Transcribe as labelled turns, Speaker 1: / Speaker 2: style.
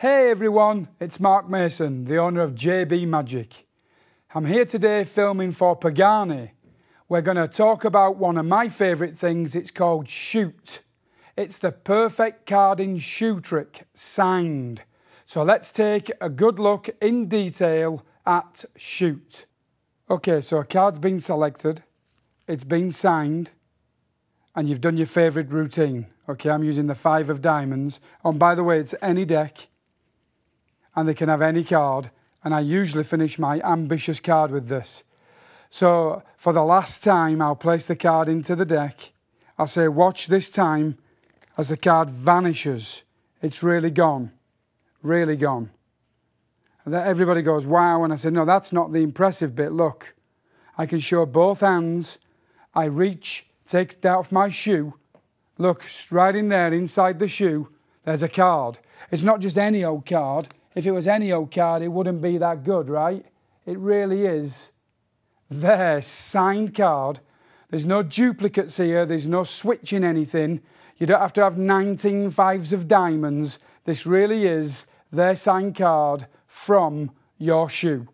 Speaker 1: Hey everyone, it's Mark Mason, the owner of JB Magic. I'm here today filming for Pagani. We're going to talk about one of my favourite things, it's called Shoot. It's the perfect card in shoe trick, signed. So let's take a good look in detail at Shoot. Okay, so a card's been selected, it's been signed, and you've done your favourite routine. Okay, I'm using the five of diamonds. And by the way, it's any deck and they can have any card. And I usually finish my ambitious card with this. So for the last time, I'll place the card into the deck. I'll say, watch this time as the card vanishes. It's really gone, really gone. And then everybody goes, wow. And I say, no, that's not the impressive bit. Look, I can show both hands. I reach, take it out of my shoe. Look, right in there, inside the shoe, there's a card. It's not just any old card if it was any old card, it wouldn't be that good, right? It really is their signed card. There's no duplicates here. There's no switching anything. You don't have to have 19 fives of diamonds. This really is their signed card from your shoe.